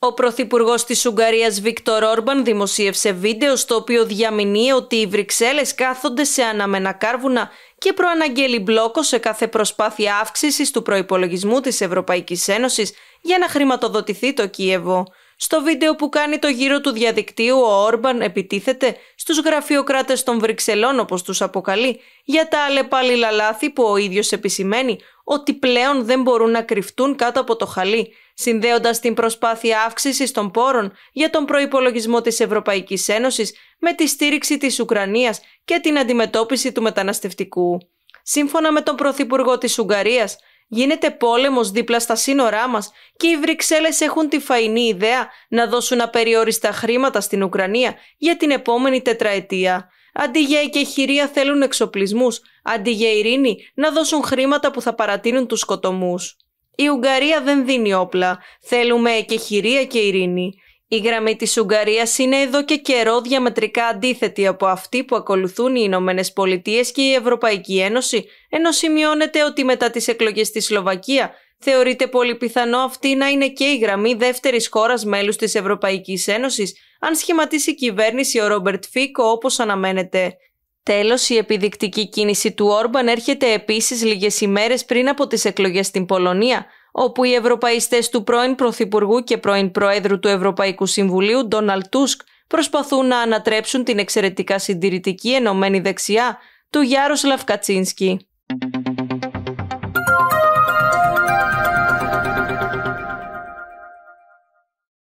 Ο Πρωθυπουργός της Ουγγαρίας Βίκτορ Όρμπαν δημοσίευσε βίντεο στο οποίο διαμηνύει ότι οι Βρυξέλλες κάθονται σε αναμένα και προαναγγέλει μπλόκο σε κάθε προσπάθεια αύξησης του προπολογισμού της Ευρωπαϊκής Ένωσης για να χρηματοδοτηθεί το Κίεβο. Στο βίντεο που κάνει το γύρο του διαδικτύου, ο Όρμπαν επιτίθεται στους γραφειοκράτες των Βρυξελών, όπως τους αποκαλεί, για τα αλλεπάλληλα λάθη που ο ίδιος επισημαίνει ότι πλέον δεν μπορούν να κρυφτούν κάτω από το χαλί, συνδέοντας την προσπάθεια αύξησης των πόρων για τον προϋπολογισμό της Ευρωπαϊκής Ένωσης με τη στήριξη της Ουκρανίας και την αντιμετώπιση του μεταναστευτικού. Σύμφωνα με τον Πρωθυπουργό της Ουγγαρίας, Γίνεται πόλεμος δίπλα στα σύνορά μας και οι Βρυξέλλες έχουν τη φαϊνή ιδέα να δώσουν απεριόριστα χρήματα στην Ουκρανία για την επόμενη τετραετία. Αντί για εκεχηρία θέλουν εξοπλισμούς, αντί για ειρήνη να δώσουν χρήματα που θα παρατείνουν τους σκοτωμούς. Η Ουγγαρία δεν δίνει όπλα. Θέλουμε εκεχηρία και ειρήνη. Η γραμμή της Ουγγαρίας είναι εδώ και καιρό διαμετρικά αντίθετη από αυτή που ακολουθούν οι Ηνωμένες Πολιτείες και η Ευρωπαϊκή Ένωση, ενώ σημειώνεται ότι μετά τις εκλογές στη Σλοβακία θεωρείται πολύ πιθανό αυτή να είναι και η γραμμή δεύτερης χώρας μέλους της Ευρωπαϊκής Ένωσης, αν σχηματίσει η κυβέρνηση ο Ρόμπερτ Φίκο όπως αναμένεται. Τέλος, η επιδεικτική κίνηση του Όρμπαν έρχεται επίσης λίγες ημέρες πριν από τις εκλογές στην Πολωνία, όπου οι ευρωπαϊστές του πρώην Πρωθυπουργού και πρώην Προέδρου του Ευρωπαϊκού Συμβουλίου Ντόναλτ Τούσκ προσπαθούν να ανατρέψουν την εξαιρετικά συντηρητική ενωμένη δεξιά του Γιάρος Λαυκατσίνσκι.